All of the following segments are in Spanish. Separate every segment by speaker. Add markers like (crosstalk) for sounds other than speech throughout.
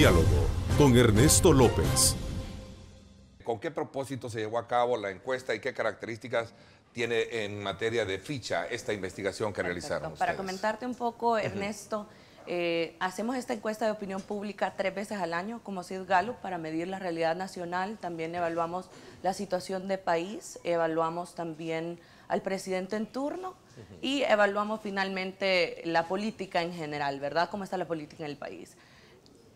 Speaker 1: diálogo con Ernesto López. ¿Con qué propósito se llevó a cabo la encuesta y qué características tiene en materia de ficha esta investigación que realizamos? realizaron? Para comentarte
Speaker 2: un poco, Ernesto, eh, hacemos esta encuesta de opinión pública tres veces al año, como CID Gallup, para medir la realidad nacional. También evaluamos la situación de país, evaluamos también al presidente en turno y evaluamos finalmente la política en general, ¿verdad? ¿Cómo está la política en el país?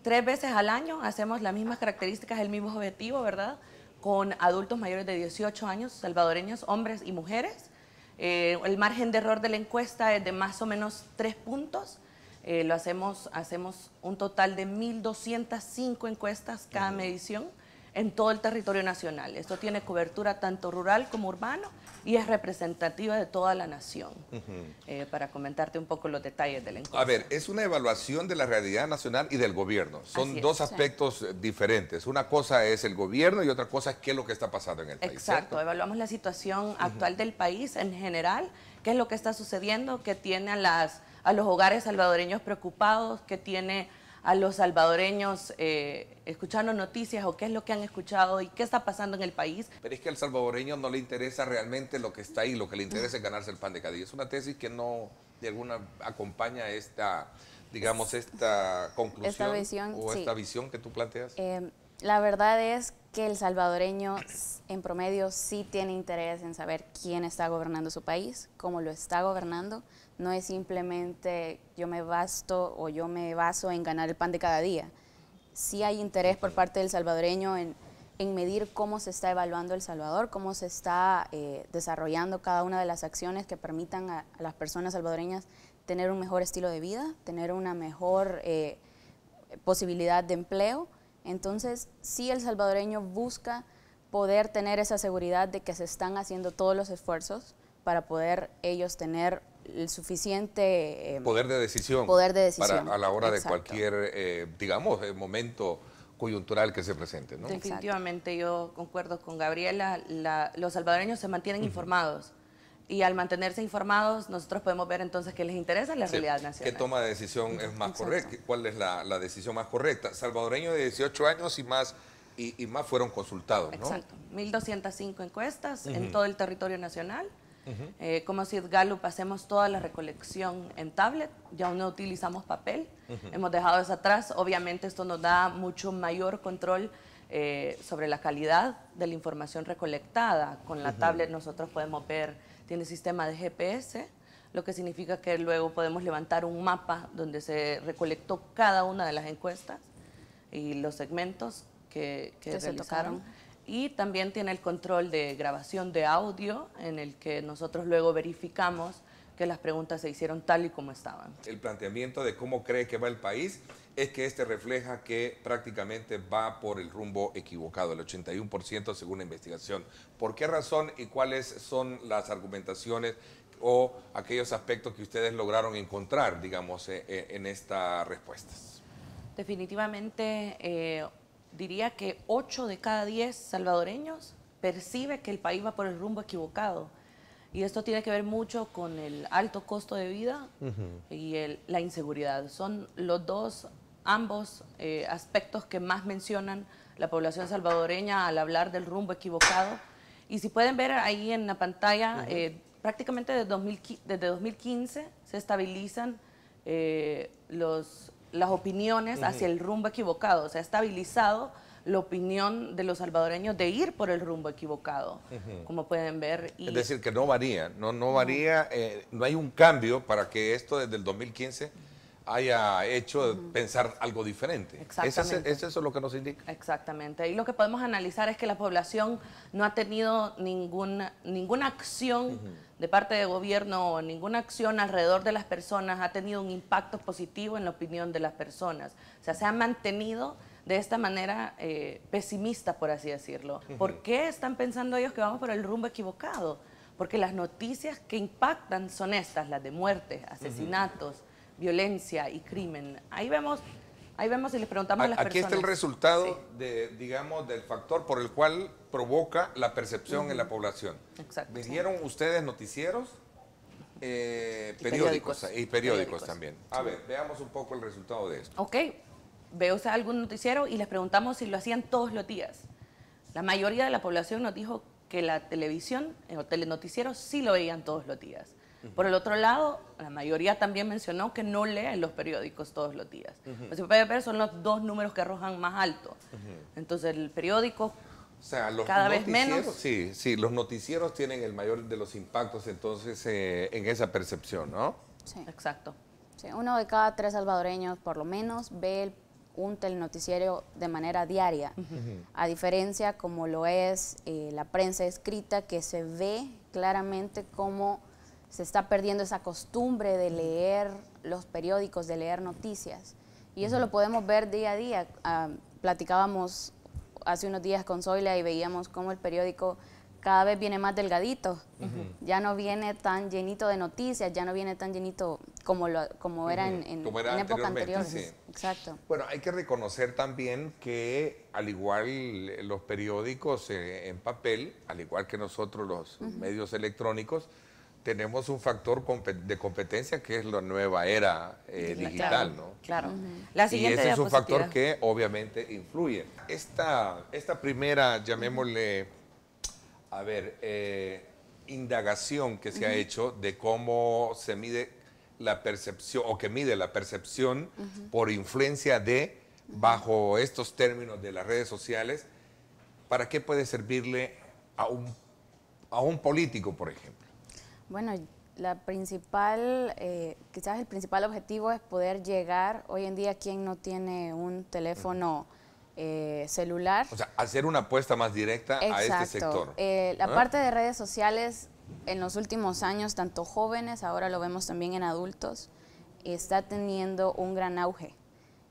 Speaker 2: tres veces al año hacemos las mismas características, el mismo objetivo, ¿verdad? Con adultos mayores de 18 años, salvadoreños, hombres y mujeres. Eh, el margen de error de la encuesta es de más o menos tres puntos. Eh, lo hacemos, hacemos un total de 1.205 encuestas cada medición en todo el territorio nacional. Esto tiene cobertura tanto rural como urbano y es representativa de toda la nación. Eh, para comentarte un poco los detalles del encuentro.
Speaker 1: A ver, es una evaluación de la realidad nacional y del gobierno. Son dos aspectos eh, diferentes. Una cosa es el gobierno y otra cosa es qué es lo que está pasando en el país. Exacto,
Speaker 2: evaluamos la situación actual del país en general, qué es lo que está sucediendo, qué tiene a, a los hogares salvadoreños preocupados, qué tiene a los salvadoreños eh, escuchando noticias o qué es lo que han escuchado y qué está pasando en el país.
Speaker 1: Pero es que al salvadoreño no le interesa realmente lo que está ahí, lo que le interesa es ganarse el pan de cada día. Es una tesis que no de alguna acompaña esta, digamos, esta conclusión o esta visión que tú planteas.
Speaker 3: Eh, la verdad es que el salvadoreño en promedio sí tiene interés en saber quién está gobernando su país, cómo lo está gobernando, no es simplemente yo me basto o yo me baso en ganar el pan de cada día. Si hay interés por parte del salvadoreño en, medir cómo se está evaluando El Salvador, cómo se está eh, desarrollando cada una de las acciones que permitan a, las personas salvadoreñas tener un mejor estilo de vida, tener una mejor eh, posibilidad de empleo. Entonces, sí el salvadoreño busca poder tener esa seguridad de que se están haciendo todos los esfuerzos para poder ellos tener
Speaker 2: el suficiente... Em, poder
Speaker 1: de decisión. Poder a la hora de cualquier, eh, digamos, eh, momento coyuntural que se presente. ¿no?
Speaker 2: Definitivamente, yo concuerdo con Gabriela, los salvadoreños se mantienen informados y al mantenerse informados nosotros podemos ver entonces qué les interesa la realidad nacional. ¿Qué toma
Speaker 1: de decisión es más correcta? ¿Cuál es la, decisión más correcta? Salvadoreños de 18 años y más, y, más fueron consultados, ¿no? Exacto,
Speaker 2: 1.205 encuestas en todo el territorio nacional. Eh, como si Gallup hacemos toda la recolección en tablet, ya no utilizamos papel, hemos dejado eso atrás. Obviamente esto nos da mucho mayor control eh, sobre la calidad de la información recolectada. Con la tablet nosotros podemos ver, tiene sistema de GPS, lo que significa que luego podemos levantar un mapa donde se recolectó cada una de las encuestas y los segmentos que, se tocaron y también tiene el control de grabación de audio en el que nosotros luego verificamos que las preguntas se hicieron tal y como estaban.
Speaker 1: El planteamiento de cómo cree que va el país es que este refleja que prácticamente va por el rumbo equivocado, el 81% según la investigación. ¿Por qué razón y cuáles son las argumentaciones o aquellos aspectos que ustedes lograron encontrar, digamos, eh, eh, en estas respuestas?
Speaker 2: Definitivamente, eh, diría que 8 de cada 10 salvadoreños percibe que el país va por el rumbo equivocado. Y esto tiene que ver mucho con el alto costo de vida y la inseguridad. Son los dos, ambos eh, aspectos que más mencionan la población salvadoreña al hablar del rumbo equivocado. Y si pueden ver ahí en la pantalla, eh, prácticamente desde, 2015 se estabilizan eh, los las opiniones hacia el rumbo equivocado, se ha estabilizado la opinión de los salvadoreños de ir por el rumbo equivocado, como pueden ver. Es decir,
Speaker 1: que no varía, no, no varía, eh, no hay un cambio para que esto desde el 2015 haya hecho pensar algo diferente. Exactamente. ¿Es,
Speaker 2: lo que nos indica. Exactamente. Y lo que podemos analizar es que la población no ha tenido ninguna, ninguna acción de parte de gobierno o ninguna acción alrededor de las personas ha tenido un impacto positivo en la opinión de las personas. O sea, se ha mantenido de esta manera eh, pesimista, por así decirlo. ¿Por qué están pensando ellos que vamos por el rumbo equivocado? Porque las noticias que impactan son estas, las de muertes, asesinatos violencia y crimen. Ahí vemos, ahí vemos y les preguntamos a, las personas. Aquí está el
Speaker 1: resultado de, digamos, del factor por el cual provoca la percepción en la población. Exacto. ¿Vieron ustedes noticieros? Eh, periódicos, eh, y periódicos, también. A ver, veamos un poco el resultado de esto.
Speaker 2: Ok, veo algún noticiero y les preguntamos si lo hacían todos los días. La mayoría de la población nos dijo que la televisión eh, o telenoticieros sí lo veían todos los días. Por el otro lado, la mayoría también mencionó que no leen los periódicos todos los días. Uh son los dos números que arrojan más alto. Entonces, el periódico cada vez menos.
Speaker 1: Sí, sí, los noticieros tienen el mayor de los impactos entonces eh, en esa percepción, ¿no?
Speaker 3: Sí. Exacto. uno de cada tres salvadoreños por lo menos ve un telenoticiero de manera diaria, a diferencia como lo es eh, la prensa escrita que se ve claramente como se está perdiendo esa costumbre de leer los periódicos, de leer noticias. Y eso lo podemos ver día a día. Ah, platicábamos hace unos días con Zoila y veíamos cómo el periódico cada vez viene más delgadito. Ya no viene tan llenito de noticias, ya no viene tan llenito como, lo, como era en, época anterior. Exacto. Bueno,
Speaker 1: hay que reconocer también que al igual los periódicos eh, en papel, al igual que nosotros los medios electrónicos, tenemos un factor de competencia que es la nueva era eh, digital, ¿no?
Speaker 2: Claro. la siguiente y ese es un factor que
Speaker 1: obviamente influye. Esta, esta primera, llamémosle, a ver, eh, indagación que se ha hecho de cómo se mide la percepción, o que mide la percepción por influencia de, bajo estos términos de las redes sociales, ¿para qué puede servirle a a un político, por ejemplo?
Speaker 3: Bueno, la principal, eh, quizás el principal objetivo es poder llegar hoy en día a quien no tiene un teléfono eh, celular. O sea,
Speaker 1: hacer una apuesta más directa a este sector. Eh, la ah. parte
Speaker 3: de redes sociales en los últimos años, tanto jóvenes, ahora lo vemos también en adultos, está teniendo un gran auge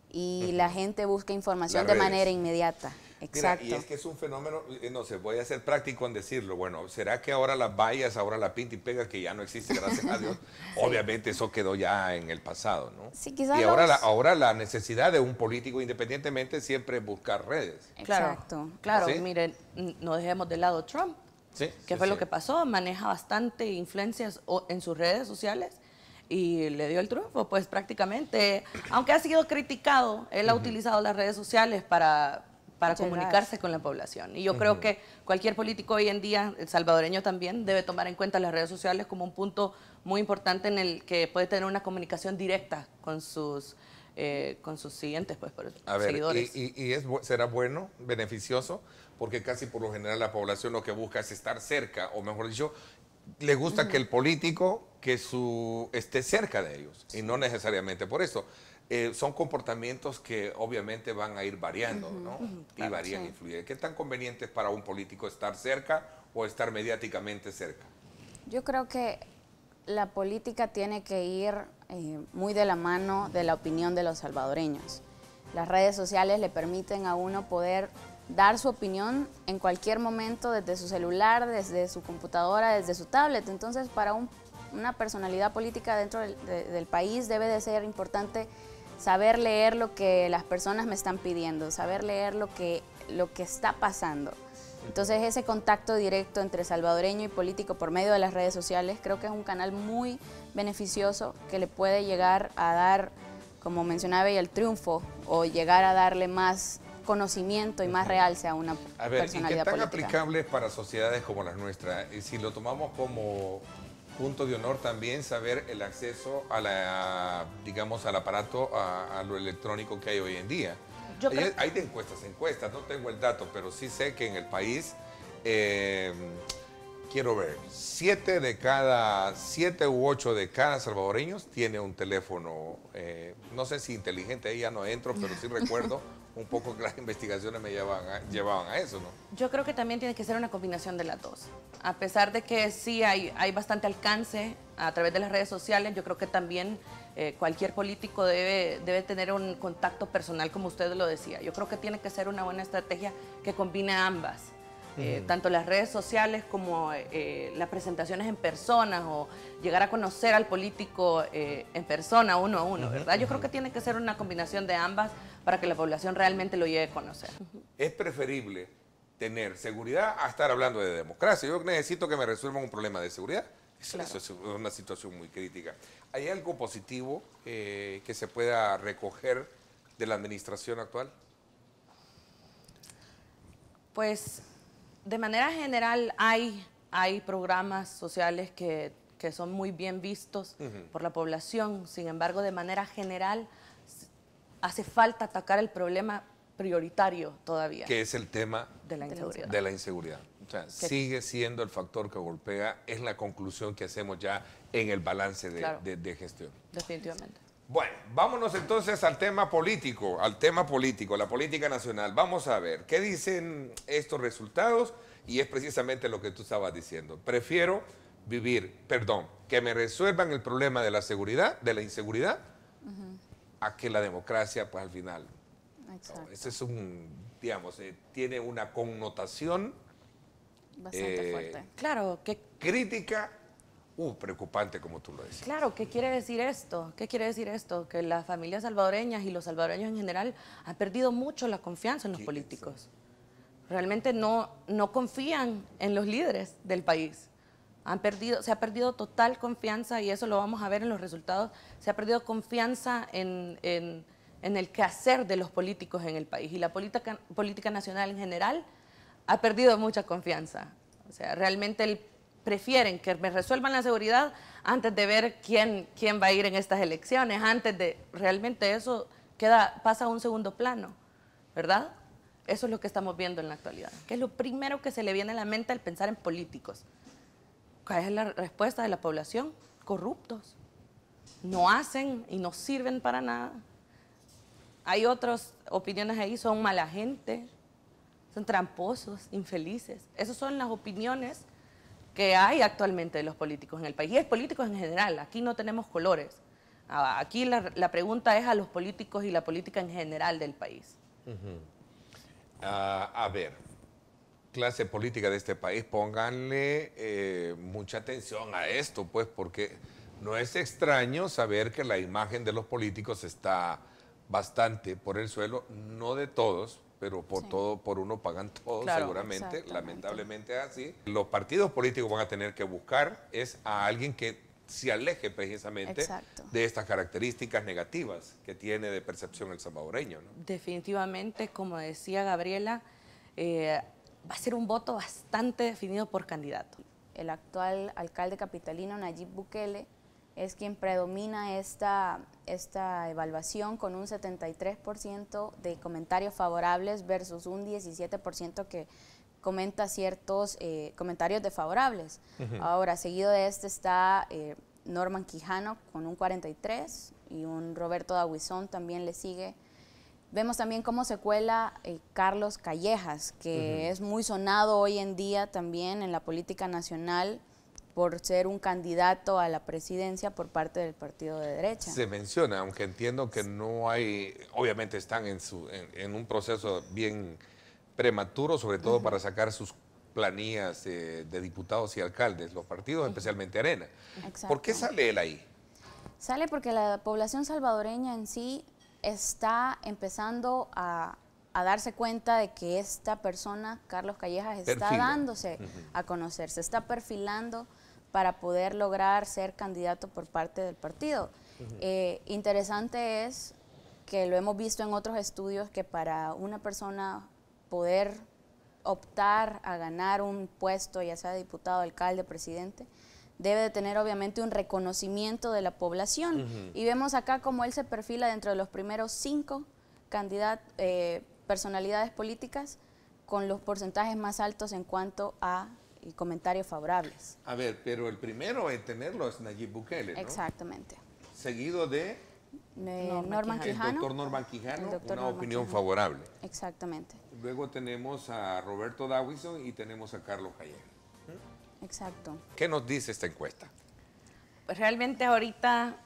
Speaker 3: y la gente busca información de manera inmediata. Exacto. y es
Speaker 1: que es un fenómeno, eh, no sé, voy a ser práctico en decirlo. Bueno, ¿será que ahora las vallas, ahora la pinta y pega que ya no existe, gracias a Dios?
Speaker 2: (laughs) Obviamente
Speaker 1: eso quedó ya en el pasado, ¿no?
Speaker 2: Y ahora, la, ahora
Speaker 1: la necesidad de un político independientemente siempre es buscar redes. Exacto,
Speaker 2: claro. ¿Sí? Miren, no dejemos de lado Trump. Sí, fue lo que pasó? Maneja bastante influencias en sus redes sociales y le dio el triunfo, pues prácticamente. Aunque ha sido criticado, él ha utilizado las redes sociales para para comunicarse con la población. Y yo creo que cualquier político hoy en día, el salvadoreño también, debe tomar en cuenta las redes sociales como un punto muy importante en el que puede tener una comunicación directa con sus, eh, con sus siguientes pues, seguidores.
Speaker 1: ¿Y, será bueno, beneficioso? Porque casi por lo general la población lo que busca es estar cerca, o mejor dicho, le gusta que el político que su, esté cerca de ellos y no necesariamente por eso. Eh, son comportamientos que obviamente van a ir variando, ¿no? y varían, ¿Qué tan conveniente es para un político estar cerca o estar mediáticamente cerca?
Speaker 3: Yo creo que la política tiene que ir eh, muy de la mano de la opinión de los salvadoreños. Las redes sociales le permiten a uno poder dar su opinión en cualquier momento desde su celular, desde su computadora, desde su tablet. Entonces, para un una personalidad política dentro del, país debe de ser importante saber leer lo que las personas me están pidiendo, saber leer lo que, lo que está pasando. Entonces ese contacto directo entre salvadoreño y político por medio de las redes sociales creo que es un canal muy beneficioso que le puede llegar a dar, como mencionaba, ella, el triunfo o llegar a darle más conocimiento y más realce a una a ver, personalidad qué tan política?
Speaker 1: aplicable para sociedades como las nuestras? Y si lo tomamos como punto de honor también saber el acceso a la, digamos, al aparato, a, lo electrónico que hay hoy en día. hay, de encuestas, encuestas, no tengo el dato, pero sí sé que en el país eh, quiero ver, siete de cada, siete u ocho de cada salvadoreños tiene un teléfono, eh, no sé si inteligente, ahí ya no entro, pero sí (laughs) recuerdo un poco que las investigaciones me llevaban a, eso, ¿no?
Speaker 2: Yo creo que también tiene que ser una combinación de las dos. A pesar de que sí hay, bastante alcance a través de las redes sociales, yo creo que también eh, cualquier político debe, debe tener un contacto personal, como usted lo decía. Yo creo que tiene que ser una buena estrategia que combine ambas eh, tanto las redes sociales como eh, eh, las presentaciones en personas o llegar a conocer al político en persona, uno a uno, ¿verdad? Yo creo que tiene que ser una combinación de ambas para que la población realmente lo llegue a conocer.
Speaker 1: Es preferible tener seguridad a estar hablando de democracia. Yo necesito que me resuelvan un problema de seguridad. es una situación muy crítica. ¿Hay algo positivo que se pueda recoger de la administración actual?
Speaker 2: Pues de manera general hay, hay programas sociales que, son muy bien vistos por la población, sin embargo, de manera general hace falta atacar el problema prioritario todavía. Que
Speaker 1: es el tema de la inseguridad. O sea, sigue siendo el factor que golpea, es la conclusión que hacemos ya en el balance de gestión.
Speaker 2: Definitivamente.
Speaker 1: Bueno, vámonos entonces al tema político, al tema político, la política nacional. Vamos a ver, ¿qué dicen estos resultados? Y es precisamente lo que tú estabas diciendo. Prefiero vivir, perdón, que me resuelvan el problema de la seguridad, de la inseguridad, a que la democracia, pues al final. Exacto. es un, digamos, eh, tiene una connotación.
Speaker 2: Bastante eh, fuerte. Claro, que.
Speaker 1: Crítica Uh, preocupante, como tú lo dices.
Speaker 2: Claro, ¿qué quiere decir esto? ¿Qué quiere decir esto? Que las familias salvadoreñas y los salvadoreños en general han perdido mucho la confianza en los políticos. Realmente no, no confían en los líderes del país. Han perdido, se ha perdido total confianza y eso lo vamos a ver en los resultados. Se ha perdido confianza en, en, el quehacer de los políticos en el país y la política, política nacional en general ha perdido mucha confianza. O sea, realmente el prefieren que me resuelvan la seguridad antes de ver quién, quién va a ir en estas elecciones, antes de realmente eso queda, pasa a un segundo plano, ¿verdad? Eso es lo que estamos viendo en la actualidad, que es lo primero que se le viene a la mente al pensar en políticos. ¿Cuál es la respuesta de la población? Corruptos. No hacen y no sirven para nada. Hay otras opiniones ahí, son mala gente, son tramposos, infelices. Esas son las opiniones que hay actualmente de los políticos en el país y es políticos en general. Aquí no tenemos colores. Ah, aquí la, pregunta es a los políticos y la política en general del país.
Speaker 1: Ah, a ver, clase política de este país, pónganle eh, mucha atención a esto, pues, porque no es extraño saber que la imagen de los políticos está bastante por el suelo, no de todos, pero por todo, por uno pagan todos seguramente, lamentablemente así. Los partidos políticos van a tener que buscar es a alguien que se aleje precisamente de estas características negativas que tiene de percepción el salvadoreño. ¿no?
Speaker 2: Definitivamente, como decía Gabriela, eh, va a ser un voto bastante definido por candidato. El actual alcalde capitalino Nayib Bukele es
Speaker 3: quien predomina esta, esta evaluación con un 73% de comentarios favorables versus un 17% que comenta ciertos eh, comentarios desfavorables. Ahora, seguido de este está eh, Norman Quijano con un 43 y un Roberto Dawison también le sigue. Vemos también cómo se cuela eh, Carlos Callejas, que es muy sonado hoy en día también en la política nacional por ser un candidato a la presidencia por parte del partido de derecha. Se
Speaker 1: menciona, aunque entiendo que no hay, obviamente están en, su, en, un proceso bien prematuro, sobre todo para sacar sus planillas de diputados y alcaldes, los partidos, especialmente Arena.
Speaker 3: ¿Por qué sale él ahí? Sale porque la población salvadoreña en sí está empezando a, darse cuenta de que esta persona, Carlos Callejas, está dándose a conocer, se está perfilando para poder lograr ser candidato por parte del partido. Eh, interesante es que lo hemos visto en otros estudios que para una persona poder optar a ganar un puesto, ya sea diputado, alcalde, presidente, debe de tener obviamente un reconocimiento de la población. Y vemos acá cómo él se perfila dentro de los primeros cinco eh, personalidades políticas con los porcentajes más altos en cuanto a y comentarios favorables.
Speaker 1: A ver, pero el primero en tenerlo es Nayib Bukele, ¿no?
Speaker 3: Exactamente.
Speaker 1: Seguido de
Speaker 3: eh, Norman, Quijano. El doctor
Speaker 1: Norman Quijano, una opinión favorable.
Speaker 3: Exactamente.
Speaker 1: Luego tenemos a Roberto Dawison y tenemos a Carlos Calle. Exacto. ¿Qué nos dice esta encuesta?
Speaker 2: Pues realmente ahorita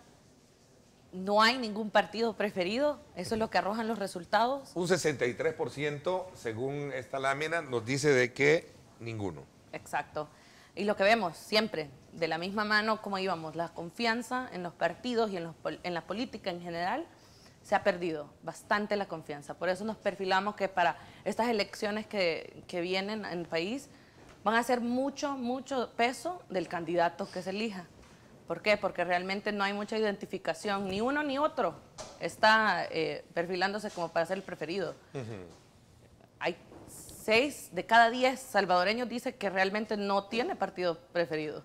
Speaker 2: no hay ningún partido preferido, eso es lo que arrojan los resultados.
Speaker 1: Un 63% según esta lámina nos dice de que ninguno.
Speaker 2: Exacto. Y lo que vemos siempre, de la misma mano, como íbamos, la confianza en los partidos y en, la política en general se ha perdido bastante la confianza. Por eso nos perfilamos que para estas elecciones que, vienen en el país van a ser mucho, mucho peso del candidato que se elija. ¿Por qué? Porque realmente no hay mucha identificación, ni uno ni otro está eh, perfilándose como para ser el preferido. Hay seis de cada diez salvadoreños dice que realmente no tiene partido preferido.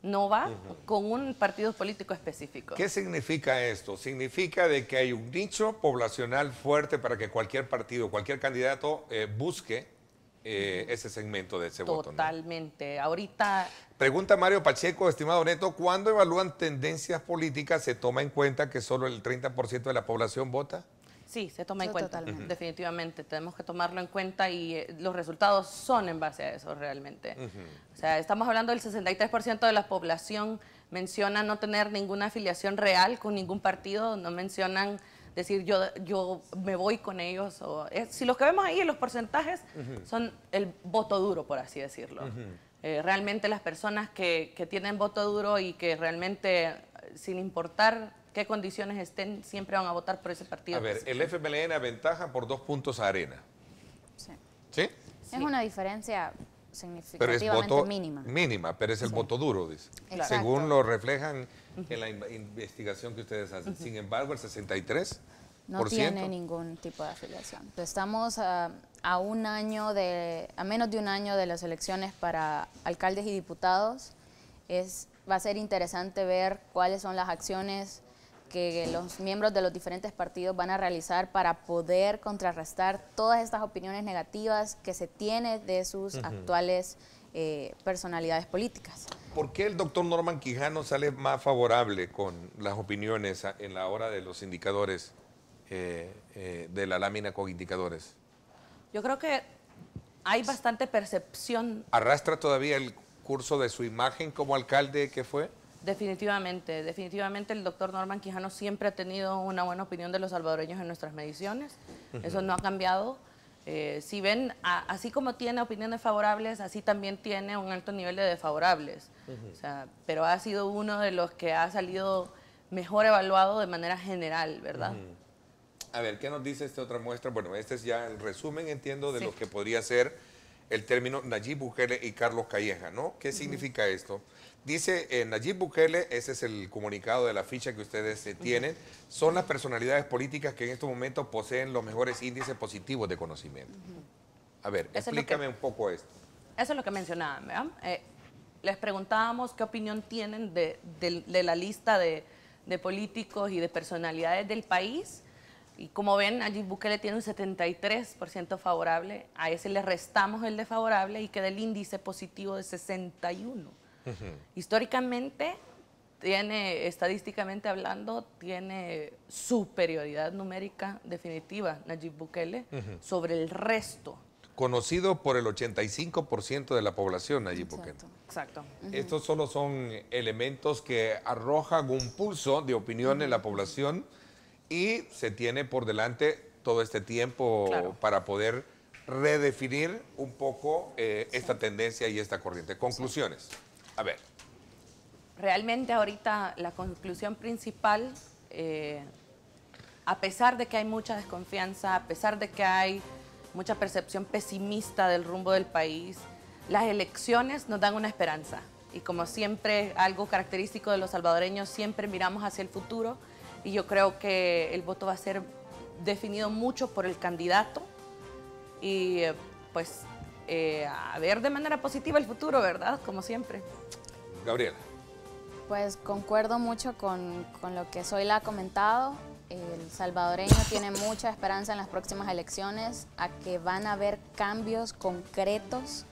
Speaker 2: No va con un partido político específico. ¿Qué
Speaker 1: significa esto? Significa de que hay un nicho poblacional fuerte para que cualquier partido, cualquier candidato eh, busque eh, ese segmento de ese voto.
Speaker 2: Totalmente. Ahorita...
Speaker 1: Pregunta Mario Pacheco, estimado Neto, ¿cuándo evalúan tendencias políticas se toma en cuenta que solo el 30% de la población vota?
Speaker 2: Sí, se toma en cuenta, definitivamente. Tenemos que tomarlo en cuenta y eh, los resultados son en base a eso realmente. O sea, estamos hablando del 63% de la población menciona no tener ninguna afiliación real con ningún partido, no mencionan decir yo, yo me voy con ellos. O, eh, si los que vemos ahí, en los porcentajes son el voto duro, por así decirlo. Eh, realmente las personas que, que tienen voto duro y que realmente, sin importar qué condiciones estén, siempre van a votar por ese partido. A ver, el
Speaker 1: FMLN aventaja por dos puntos a Arena. Sí. ¿Sí?
Speaker 2: Es una diferencia
Speaker 3: significativamente mínima.
Speaker 1: Mínima, pero es el voto duro, dice. Según lo reflejan en la investigación que ustedes hacen. Sin embargo, el 63 no tiene
Speaker 3: ningún tipo de afiliación. Estamos a, a, un año de, a menos de un año de las elecciones para alcaldes y diputados. Es, va a ser interesante ver cuáles son las acciones que los miembros de los diferentes partidos van a realizar para poder contrarrestar todas estas opiniones negativas que se tiene de sus actuales eh, personalidades políticas.
Speaker 1: ¿Por qué el doctor Norman Quijano sale más favorable con las opiniones en la hora de los indicadores eh, eh, de la lámina con indicadores?
Speaker 2: Yo creo que hay bastante percepción.
Speaker 1: ¿Arrastra todavía el curso de su imagen como alcalde que fue?
Speaker 2: Definitivamente, definitivamente el doctor Norman Quijano siempre ha tenido una buena opinión de los salvadoreños en nuestras mediciones, eso no ha cambiado. Eh, si ven, así como tiene opiniones favorables, así también tiene un alto nivel de desfavorables, pero ha sido uno de los que ha salido mejor evaluado de manera general, ¿verdad?
Speaker 1: A ver, ¿qué nos dice esta otra muestra? Bueno, este es ya el resumen, entiendo, de lo que podría ser el término Nayib Bukele y Carlos Calleja, ¿no? ¿Qué significa esto? Dice en eh, Nayib Bukele, ese es el comunicado de la ficha que ustedes eh, tienen, son las personalidades políticas que en estos momentos poseen los mejores índices positivos de conocimiento. A ver, explícame un poco esto.
Speaker 2: Eso es lo que mencionaban, ¿verdad? Eh, les preguntábamos qué opinión tienen de, la lista de, de políticos y de personalidades del país y como ven, Nayib Bukele tiene un 73% favorable, a ese le restamos el desfavorable y queda el índice positivo de 61. Históricamente, tiene, estadísticamente hablando, tiene superioridad numérica definitiva Nayib Bukele sobre el resto.
Speaker 1: Conocido por el 85% de la población, Nayib Bukele. Exacto. Estos solo son elementos que arrojan un pulso de opinión en la población y se tiene por delante todo este tiempo para poder redefinir un poco eh, esta tendencia y esta corriente. Conclusiones. A ver.
Speaker 2: Realmente ahorita la conclusión principal, eh, a pesar de que hay mucha desconfianza, a pesar de que hay mucha percepción pesimista del rumbo del país, las elecciones nos dan una esperanza. Y como siempre, algo característico de los salvadoreños, siempre miramos hacia el futuro y yo creo que el voto va a ser definido mucho por el candidato y pues eh, a ver de manera positiva el futuro, ¿verdad? Como siempre. Gabriela. Pues concuerdo mucho
Speaker 3: con, con lo que Zoila ha comentado. El salvadoreño tiene mucha esperanza en las próximas elecciones a que van a haber cambios concretos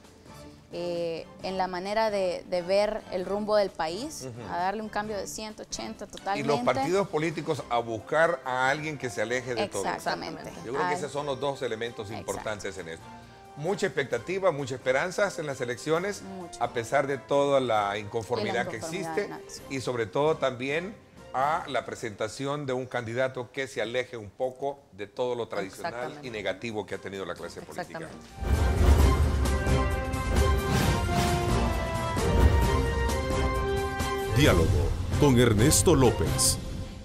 Speaker 3: eh, en la manera de, ver el rumbo del país, a darle un cambio de 180 totalmente. Y los partidos
Speaker 1: políticos a buscar a alguien que se aleje de todo todo. Exactamente. Yo creo que esos son los dos elementos importantes en esto. Mucha expectativa, mucha esperanza en las elecciones, a pesar de toda la inconformidad, que existe y sobre todo también a la presentación de un candidato que se aleje un poco de todo lo tradicional y negativo que ha tenido la clase política. diálogo con Ernesto López.